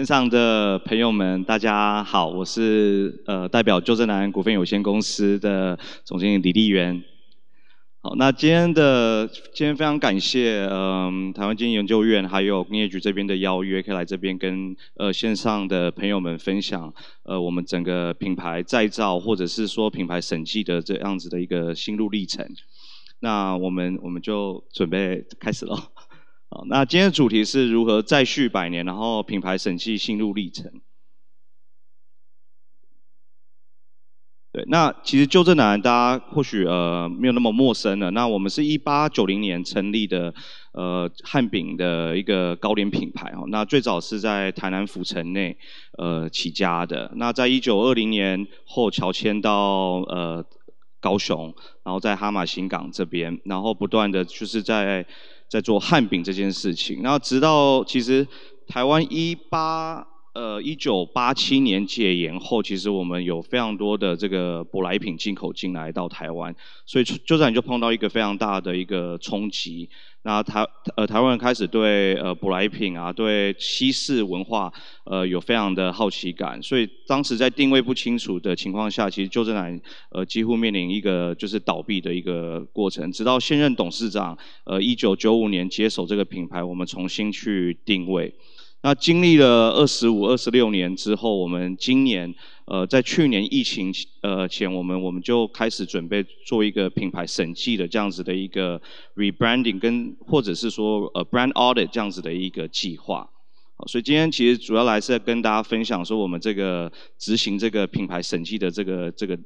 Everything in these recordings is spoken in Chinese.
线上的朋友们，大家好，我是呃代表旧正南股份有限公司的总经理李立源。好，那今天的今天非常感谢，嗯，台湾经济研究院还有工业局这边的邀约，可以来这边跟呃线上的朋友们分享，呃，我们整个品牌再造或者是说品牌审计的这样子的一个心路历程。那我们我们就准备开始喽。好，那今天的主题是如何再续百年，然后品牌审计心路历程。对，那其实旧正南大家或许呃没有那么陌生了。那我们是一八九零年成立的呃汉饼的一个糕点品牌哦，那最早是在台南府城内呃起家的。那在一九二零年后乔迁到呃。高雄，然后在哈马新港这边，然后不断的就是在在做汉饼这件事情。那直到其实台湾一八呃一九八七年解严后，其实我们有非常多的这个舶来品进口进来到台湾，所以就这样就碰到一个非常大的一个冲击。那台呃台湾人开始对呃舶来品啊，对西式文化，呃有非常的好奇感，所以当时在定位不清楚的情况下，其实正山呃几乎面临一个就是倒闭的一个过程，直到现任董事长呃一九九五年接手这个品牌，我们重新去定位。那经历了二十五、二十六年之后，我们今年，呃，在去年疫情，呃前，我们我们就开始准备做一个品牌审计的这样子的一个 rebranding，跟或者是说呃 brand audit 这样子的一个计划。好，所以今天其实主要来是跟大家分享说，我们这个执行这个品牌审计的这个这个，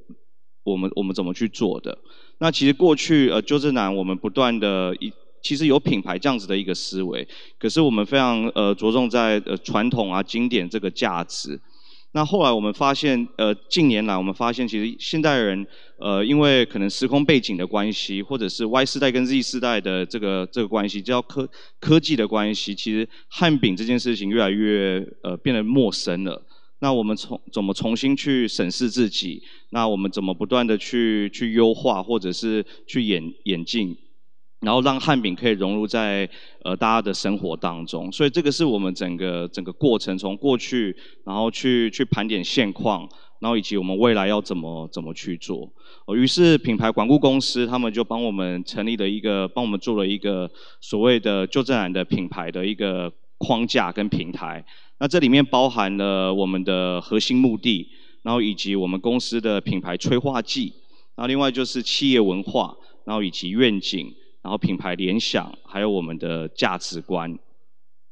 我们我们怎么去做的。那其实过去呃，就正南，我们不断的一。其实有品牌这样子的一个思维，可是我们非常呃着重在呃传统啊经典这个价值。那后来我们发现，呃近年来我们发现，其实现代人呃因为可能时空背景的关系，或者是 Y 世代跟 Z 世代的这个这个关系，叫科科技的关系，其实汉饼这件事情越来越呃变得陌生了。那我们从怎么重新去审视自己？那我们怎么不断的去去优化，或者是去演演进？然后让汉饼可以融入在呃大家的生活当中，所以这个是我们整个整个过程从过去，然后去去盘点现况，然后以及我们未来要怎么怎么去做。哦，于是品牌管顾公司他们就帮我们成立了一个，帮我们做了一个所谓的旧正染的品牌的一个框架跟平台。那这里面包含了我们的核心目的，然后以及我们公司的品牌催化剂，后另外就是企业文化，然后以及愿景。然后品牌联想，还有我们的价值观。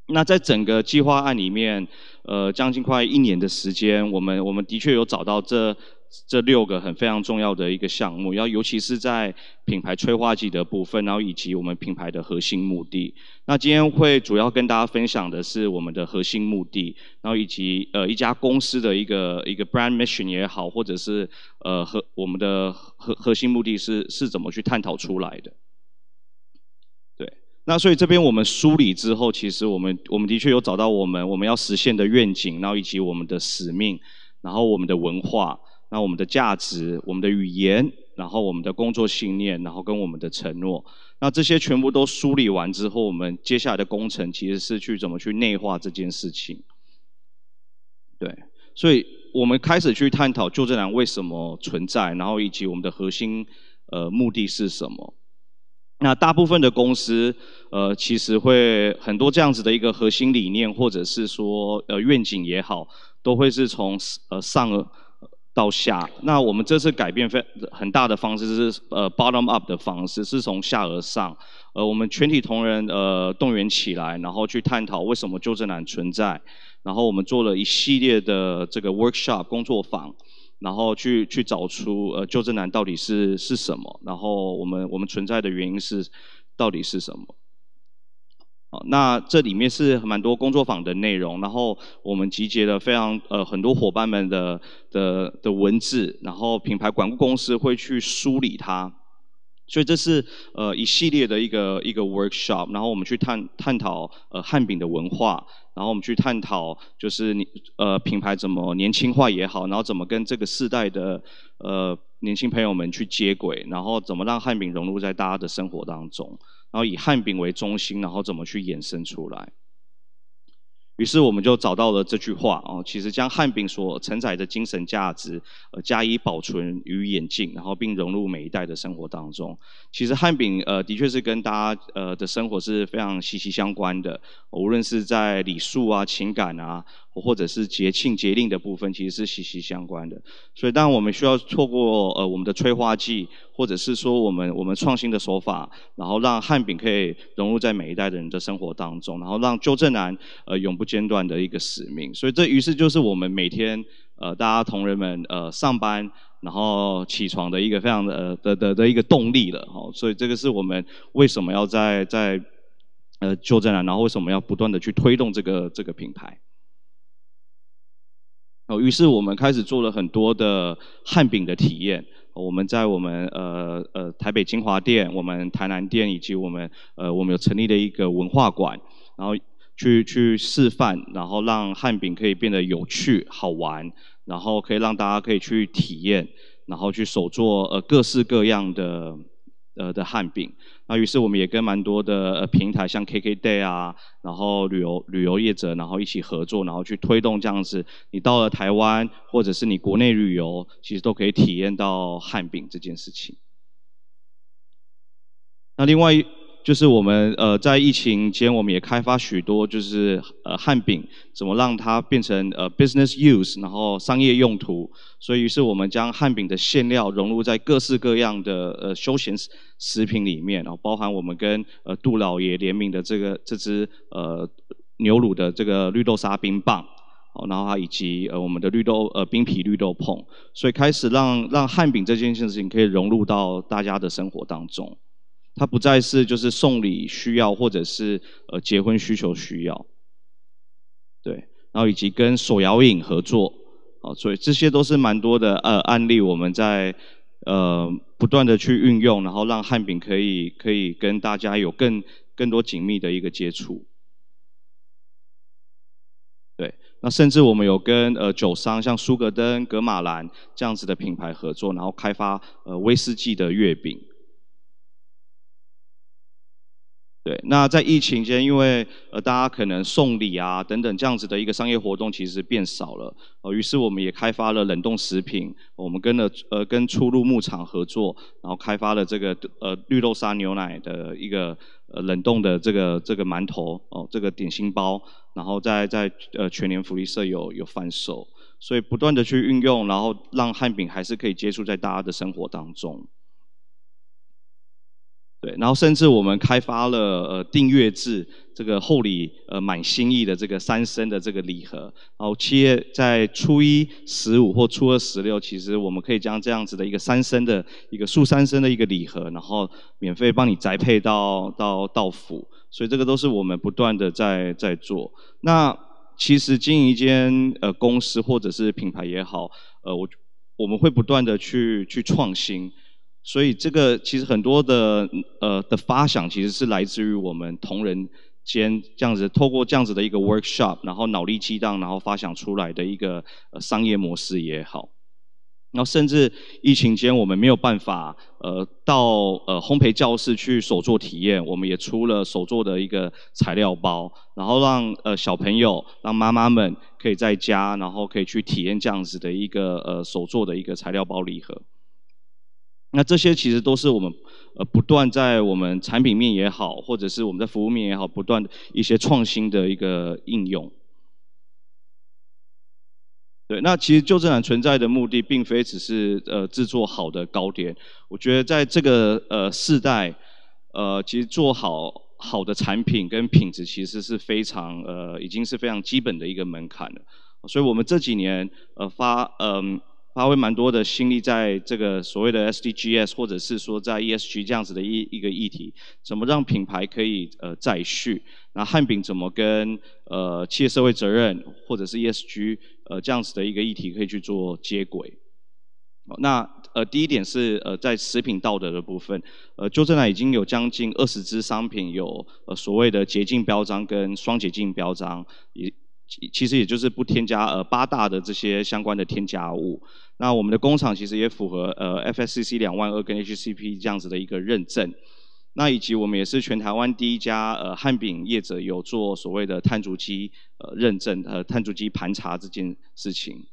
那在整个计划案里面，呃，将近快一年的时间，我们我们的确有找到这这六个很非常重要的一个项目。要尤其是在品牌催化剂的部分，然后以及我们品牌的核心目的。那今天会主要跟大家分享的是我们的核心目的，然后以及呃一家公司的一个一个 brand mission 也好，或者是呃核我们的核核心目的是是怎么去探讨出来的。那所以这边我们梳理之后，其实我们我们的确有找到我们我们要实现的愿景，然后以及我们的使命，然后我们的文化，那我们的价值、我们的语言，然后我们的工作信念，然后跟我们的承诺。那这些全部都梳理完之后，我们接下来的工程其实是去怎么去内化这件事情。对，所以我们开始去探讨旧正南为什么存在，然后以及我们的核心呃目的是什么。那大部分的公司，呃，其实会很多这样子的一个核心理念，或者是说呃愿景也好，都会是从呃上到下。那我们这次改变非很大的方式是呃 bottom up 的方式，是从下而上。呃，我们全体同仁呃动员起来，然后去探讨为什么纠正难存在，然后我们做了一系列的这个 workshop 工作坊。然后去去找出呃纠正难到底是是什么，然后我们我们存在的原因是到底是什么？好，那这里面是蛮多工作坊的内容，然后我们集结了非常呃很多伙伴们的的的文字，然后品牌管顾公司会去梳理它。所以这是呃一系列的一个一个 workshop，然后我们去探探讨呃汉饼的文化，然后我们去探讨就是你呃品牌怎么年轻化也好，然后怎么跟这个世代的呃年轻朋友们去接轨，然后怎么让汉饼融入在大家的生活当中，然后以汉饼为中心，然后怎么去衍生出来。于是我们就找到了这句话哦，其实将汉饼所承载的精神价值，呃加以保存与演进，然后并融入每一代的生活当中。其实汉饼呃的确是跟大家呃的生活是非常息息相关的，无论是在礼数啊、情感啊。或者是节庆节令的部分，其实是息息相关的。所以，当我们需要透过呃我们的催化剂，或者是说我们我们创新的手法，然后让汉饼可以融入在每一代的人的生活当中，然后让纠正男呃永不间断的一个使命。所以，这于是就是我们每天呃大家同仁们呃上班然后起床的一个非常呃的的的一个动力了。哦，所以这个是我们为什么要在在呃纠正男，然后为什么要不断的去推动这个这个品牌。于是我们开始做了很多的汉饼的体验，我们在我们呃呃台北精华店、我们台南店以及我们呃我们有成立的一个文化馆，然后去去示范，然后让汉饼可以变得有趣好玩，然后可以让大家可以去体验，然后去手做呃各式各样的。呃的旱饼，那于是我们也跟蛮多的平台，像 KKday 啊，然后旅游旅游业者，然后一起合作，然后去推动这样子。你到了台湾，或者是你国内旅游，其实都可以体验到旱饼这件事情。那另外就是我们呃在疫情间，我们也开发许多就是呃汉饼，怎么让它变成呃 business use，然后商业用途。所以是我们将汉饼的馅料融入在各式各样的呃休闲食食品里面，然后包含我们跟呃杜老爷联名的这个这只呃牛乳的这个绿豆沙冰棒，然后以及呃我们的绿豆呃冰皮绿豆碰，所以开始让让汉饼这件事情可以融入到大家的生活当中。它不再是就是送礼需要，或者是呃结婚需求需要，对，然后以及跟手摇饮合作，好，所以这些都是蛮多的呃案例，我们在呃不断的去运用，然后让汉饼可以可以跟大家有更更多紧密的一个接触，对，那甚至我们有跟呃酒商像苏格登、格马兰这样子的品牌合作，然后开发呃威士忌的月饼。对，那在疫情间，因为呃，大家可能送礼啊等等这样子的一个商业活动，其实变少了。哦，于是我们也开发了冷冻食品，我们跟了呃跟出入牧场合作，然后开发了这个呃绿豆沙牛奶的一个呃冷冻的这个这个馒头哦，这个点心包，然后在在呃全年福利社有有贩售，所以不断的去运用，然后让汉饼还是可以接触在大家的生活当中。对，然后甚至我们开发了呃订阅制，这个厚礼呃满心意的这个三升的这个礼盒，然后企业在初一、十五或初二、十六，其实我们可以将这样子的一个三升的一个塑三升的一个礼盒，然后免费帮你宅配到到到府，所以这个都是我们不断的在在做。那其实经营一间呃公司或者是品牌也好，呃我我们会不断的去去创新。所以这个其实很多的呃的发想，其实是来自于我们同仁间这样子，透过这样子的一个 workshop，然后脑力激荡，然后发想出来的一个商业模式也好。然后甚至疫情间，我们没有办法呃到呃烘焙教室去手做体验，我们也出了手做的一个材料包，然后让呃小朋友、让妈妈们可以在家，然后可以去体验这样子的一个呃手做的一个材料包礼盒。那这些其实都是我们呃不断在我们产品面也好，或者是我们在服务面也好，不断一些创新的一个应用。对，那其实旧正产存在的目的，并非只是呃制作好的糕点。我觉得在这个呃世代，呃，其实做好好的产品跟品质，其实是非常呃已经是非常基本的一个门槛了。所以我们这几年呃发嗯。花费蛮多的心力在这个所谓的 SDGs，或者是说在 ESG 这样子的一一个议题，怎么让品牌可以呃再续？那汉饼怎么跟呃企业社会责任或者是 ESG 呃这样子的一个议题可以去做接轨？那呃第一点是呃在食品道德的部分，呃就正呢已经有将近二十支商品有呃所谓的洁净标章跟双洁净标章。其实也就是不添加呃八大的这些相关的添加物，那我们的工厂其实也符合呃 FSCC 两万二跟 HCP 这样子的一个认证，那以及我们也是全台湾第一家呃汉饼业者有做所谓的碳足迹呃认证呃碳足迹盘查这件事情。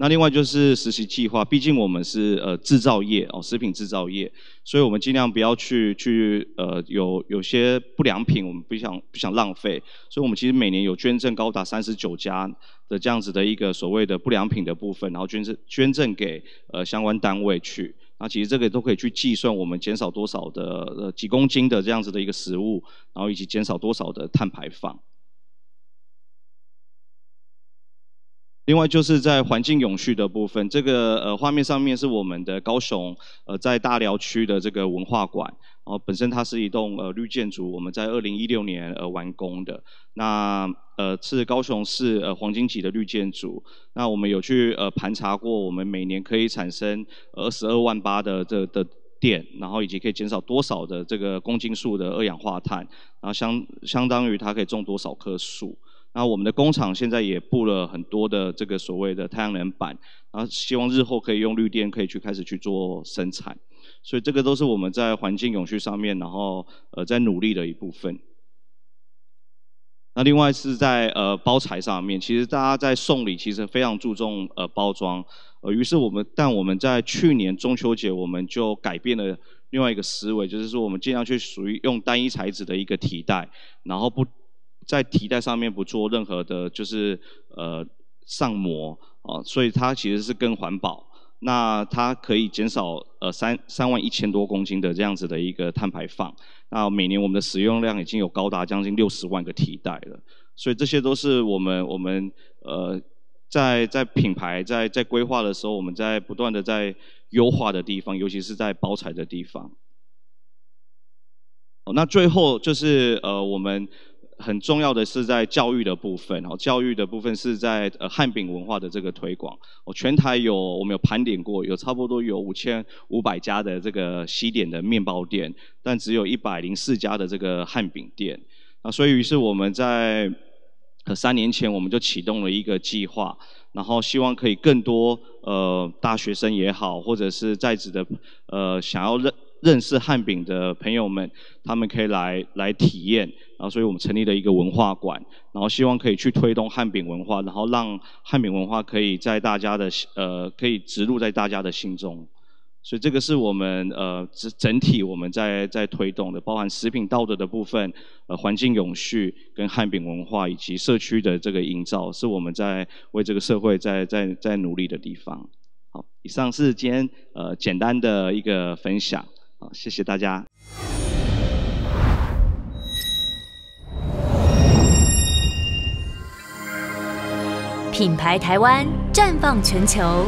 那另外就是实习计划，毕竟我们是呃制造业哦，食品制造业，所以我们尽量不要去去呃有有些不良品，我们不想不想浪费，所以我们其实每年有捐赠高达三十九家的这样子的一个所谓的不良品的部分，然后捐赠捐赠给呃相关单位去，那其实这个都可以去计算我们减少多少的呃几公斤的这样子的一个食物，然后以及减少多少的碳排放。另外就是在环境永续的部分，这个呃画面上面是我们的高雄，呃在大寮区的这个文化馆，然后本身它是一栋呃绿建筑，我们在二零一六年呃完工的，那呃是高雄市呃黄金级的绿建筑，那我们有去呃盘查过，我们每年可以产生二十二万八的这的电，然后以及可以减少多少的这个公斤数的二氧化碳，然后相相当于它可以种多少棵树。那我们的工厂现在也布了很多的这个所谓的太阳能板，然后希望日后可以用绿电可以去开始去做生产，所以这个都是我们在环境永续上面，然后呃在努力的一部分。那另外是在呃包材上面，其实大家在送礼其实非常注重呃包装，呃于是我们但我们在去年中秋节我们就改变了另外一个思维，就是说我们尽量去属于用单一材质的一个替代，然后不。在提袋上面不做任何的，就是呃上膜啊，所以它其实是更环保。那它可以减少呃三三万一千多公斤的这样子的一个碳排放。那每年我们的使用量已经有高达将近六十万个提袋了，所以这些都是我们我们呃在在品牌在在规划的时候，我们在不断的在优化的地方，尤其是在包材的地方。哦，那最后就是呃我们。很重要的是在教育的部分，哦，教育的部分是在呃汉饼文化的这个推广。我全台有我们有盘点过，有差不多有五千五百家的这个西点的面包店，但只有一百零四家的这个汉饼店。啊，所以于是我们在三年前我们就启动了一个计划，然后希望可以更多呃大学生也好，或者是在职的呃想要认。认识汉饼的朋友们，他们可以来来体验，然后所以我们成立了一个文化馆，然后希望可以去推动汉饼文化，然后让汉饼文化可以在大家的呃可以植入在大家的心中。所以这个是我们呃整整体我们在在推动的，包含食品道德的部分，呃环境永续跟汉饼文化以及社区的这个营造，是我们在为这个社会在在在努力的地方。好，以上是今天呃简单的一个分享。好，谢谢大家。品牌台湾绽放全球。